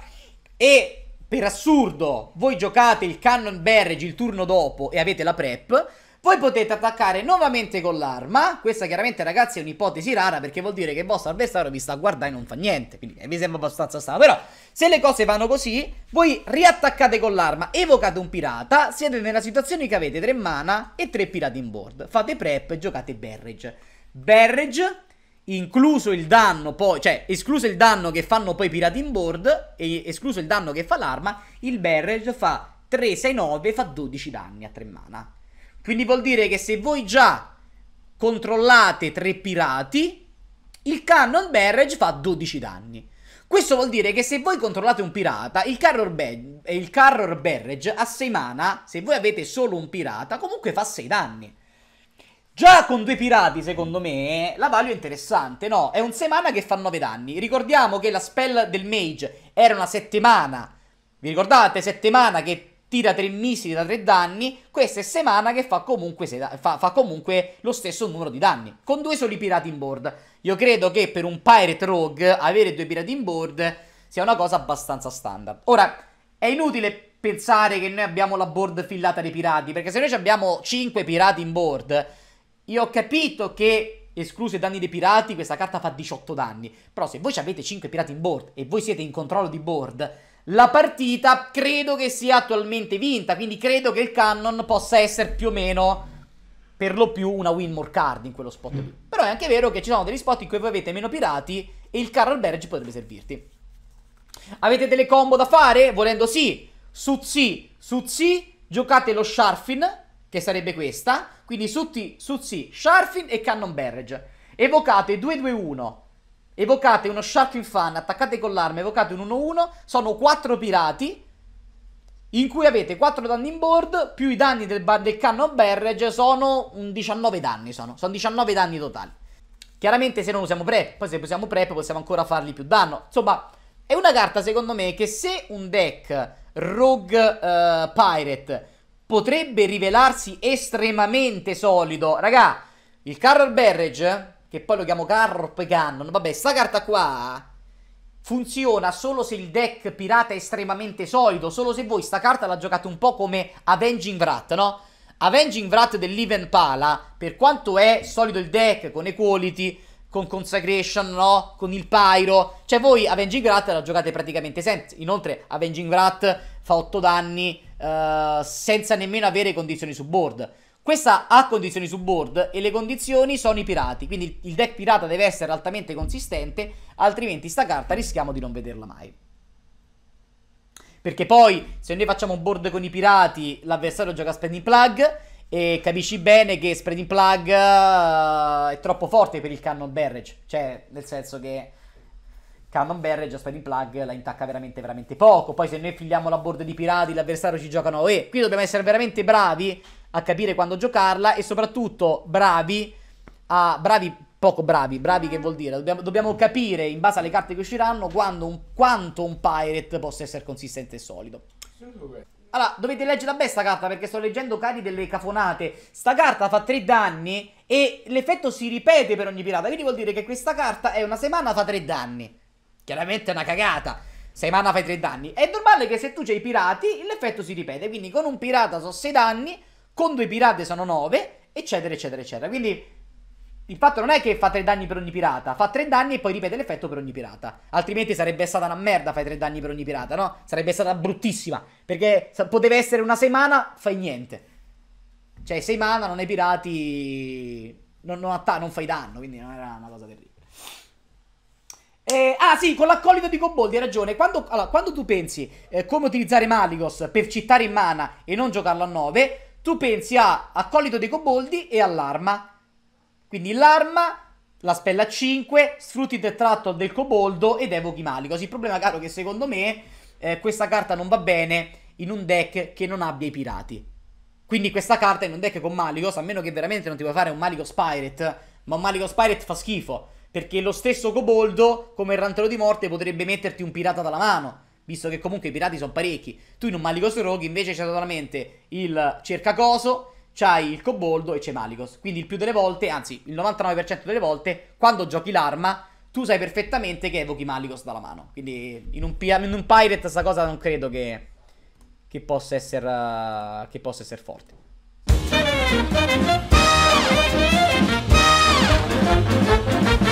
e per assurdo voi giocate il Cannon Barrage il turno dopo e avete la prep, poi potete attaccare nuovamente con l'arma. Questa chiaramente ragazzi è un'ipotesi rara perché vuol dire che il vostro avversario vi sta a guardare e non fa niente. Quindi mi eh, sembra abbastanza strano. Però se le cose vanno così, voi riattaccate con l'arma, evocate un pirata, siete nella situazione che avete 3 mana e 3 pirati in board. Fate prep e giocate barrage. Barrage incluso il danno poi, cioè escluso il danno che fanno poi i pirati in board e escluso il danno che fa l'arma, il barrage fa 3, 6, 9, fa 12 danni a 3 mana. Quindi vuol dire che se voi già controllate tre pirati, il Cannon Barrage fa 12 danni. Questo vuol dire che se voi controllate un pirata, il Carror, ba- eh, il Carror Barrage a 6 mana, se voi avete solo un pirata, comunque fa 6 danni. Già con due pirati, secondo me, la value è interessante, no? È un mana che fa 9 danni. Ricordiamo che la spell del mage era una settimana. Vi ricordate? Settimana che tira 3 missili da 3 danni, questa è Semana che fa comunque, da- fa, fa comunque lo stesso numero di danni, con due soli pirati in board. Io credo che per un Pirate Rogue avere due pirati in board sia una cosa abbastanza standard. Ora, è inutile pensare che noi abbiamo la board fillata dei pirati, perché se noi abbiamo 5 pirati in board, io ho capito che escluso i danni dei pirati, questa carta fa 18 danni. Però se voi avete 5 pirati in board e voi siete in controllo di board, la partita credo che sia attualmente vinta, quindi credo che il Cannon possa essere più o meno per lo più una win more card in quello spot lì. Mm. Però è anche vero che ci sono degli spot in cui voi avete meno pirati e il Carol Berge potrebbe servirti. Avete delle combo da fare? Volendo sì, su Tsi, su Tsi, giocate lo Sharfin, che sarebbe questa, quindi su T, su Tsi, Sharfin e Cannon Barrage. Evocate 2-2-1, evocate uno Sharkin fan, attaccate con l'arma, evocate un 1-1, sono 4 pirati, in cui avete 4 danni in board, più i danni del, del cannon barrage sono 19 danni, sono, sono 19 danni totali. Chiaramente se non usiamo prep, poi se usiamo prep possiamo ancora fargli più danno, insomma... È una carta, secondo me, che se un deck Rogue uh, Pirate potrebbe rivelarsi estremamente solido, raga, il Carol Barrage che poi lo chiamo Carp Cannon, vabbè, sta carta qua funziona solo se il deck pirata è estremamente solido, solo se voi sta carta la giocate un po' come Avenging Wrath, no? Avenging Wrath dell'Even Pala, per quanto è solido il deck, con Equality, con Consecration, no? Con il Pyro, cioè voi Avenging Wrath la giocate praticamente sempre. inoltre Avenging Wrath fa 8 danni eh, senza nemmeno avere condizioni su board, questa ha condizioni su board e le condizioni sono i pirati, quindi il deck pirata deve essere altamente consistente, altrimenti sta carta rischiamo di non vederla mai. Perché poi se noi facciamo un board con i pirati l'avversario gioca Spreading Plug e capisci bene che Spreading Plug uh, è troppo forte per il Cannon Barrage, cioè nel senso che Cannon Barrage, Spreading Plug la intacca veramente veramente poco, poi se noi figliamo la board di pirati l'avversario ci gioca 9, e eh, qui dobbiamo essere veramente bravi a capire quando giocarla e soprattutto bravi a... bravi poco bravi, bravi che vuol dire? Dobbiamo, dobbiamo capire in base alle carte che usciranno un, quanto un pirate possa essere consistente e solido. Allora, dovete leggere da me sta carta perché sto leggendo cari delle cafonate. Sta carta fa 3 danni e l'effetto si ripete per ogni pirata, quindi vuol dire che questa carta è una semana fa 3 danni. Chiaramente è una cagata. Sei mana 3 danni. È normale che se tu c'hai i pirati, l'effetto si ripete. Quindi con un pirata sono 6 danni, con due pirate sono 9, eccetera, eccetera, eccetera. Quindi il fatto non è che fa 3 danni per ogni pirata, fa 3 danni e poi ripete l'effetto per ogni pirata. Altrimenti sarebbe stata una merda fai 3 danni per ogni pirata, no? Sarebbe stata bruttissima, perché poteva essere una 6 mana, fai niente. Cioè, 6 mana, non hai pirati, non, non, atta- non fai danno, quindi non era una cosa terribile. Eh, ah sì, con l'accolito di Coboldi hai ragione. Quando, allora, quando tu pensi eh, come utilizzare Maligos per cittare in mana e non giocarlo a 9, tu pensi a Accolito dei Coboldi e all'arma. Quindi l'arma, la spella 5, sfrutti il tratto del Coboldo ed evochi Malicos. Il problema, caro, è che secondo me eh, questa carta non va bene in un deck che non abbia i pirati. Quindi questa carta in un deck con Malicos, a meno che veramente non ti puoi fare un Malicos Pirate, ma un Malicos Pirate fa schifo, perché lo stesso Coboldo, come il rantolo di morte, potrebbe metterti un pirata dalla mano visto che comunque i pirati sono parecchi. Tu in un Maligos Rogue invece c'è solamente il cercacoso, c'hai il coboldo e c'è Maligos. Quindi il più delle volte, anzi il 99% delle volte, quando giochi l'arma, tu sai perfettamente che evochi Maligos dalla mano. Quindi in un, in un pirate questa cosa non credo che, che possa essere eh, uh, esser forte. Thank